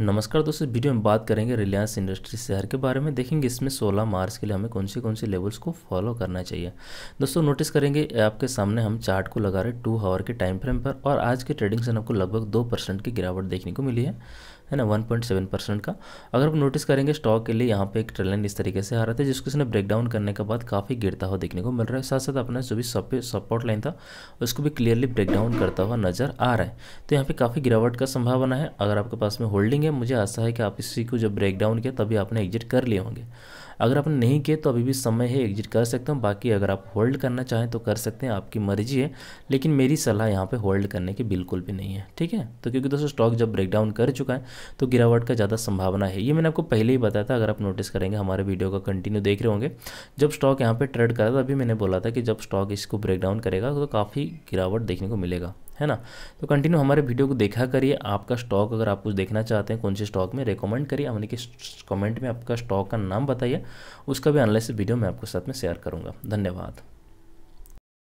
नमस्कार दोस्तों वीडियो में बात करेंगे रिलायंस इंडस्ट्री शेयर के बारे में देखेंगे इसमें 16 मार्च के लिए हमें कौन सी कौन सी लेवल्स को फॉलो करना चाहिए दोस्तों नोटिस करेंगे आपके सामने हम चार्ट को लगा रहे टू आवर के टाइम फ्रेम पर और आज के ट्रेडिंग से आपको लगभग दो परसेंट की गिरावट देखने को मिली है है ना 1.7 परसेंट का अगर आप नोटिस करेंगे स्टॉक के लिए यहाँ पे एक ट्रेलन इस तरीके से आ रहा था जिसको इसने ब्रेकडाउन करने के बाद काफ़ी गिरता हुआ देखने को मिल रहा है साथ साथ अपना जो भी सपोर्ट लाइन था उसको भी क्लियरली ब्रेकडाउन करता हुआ नजर आ रहा है तो यहाँ पे काफ़ी गिरावट का संभावना है अगर आपके पास में होल्डिंग देंगे मुझे आशा है कि आप इसी को जब ब्रेक डाउन किया तभी आपने एग्जिट कर लिए होंगे अगर आपने नहीं किए तो अभी भी समय है एग्जिट कर सकते हो बाकी अगर आप होल्ड करना चाहें तो कर सकते हैं आपकी मर्जी है लेकिन मेरी सलाह यहाँ पर होल्ड करने की बिल्कुल भी नहीं है ठीक है तो क्योंकि दोस्तों स्टॉक जब ब्रेकडाउन कर चुका है तो गिरावट का ज़्यादा संभावना है ये मैंने आपको पहले ही बताया था अगर आप नोटिस करेंगे हमारे वीडियो का कंटिन्यू देख रहे होंगे जब स्टॉक यहाँ पर ट्रेड करा था अभी मैंने बोला था कि जब स्टॉक इसको ब्रेकडाउन करेगा तो काफ़ी गिरावट देखने को मिलेगा है ना तो कंटिन्यू हमारे वीडियो को देखा करिए आपका स्टॉक अगर आप कुछ देखना चाहते हैं कौन से स्टॉक में रिकमेंड करिए हमने कि कमेंट में आपका स्टॉक का नाम बताइए उसका भी एनालिसिस वीडियो मैं आपको साथ में शेयर करूँगा धन्यवाद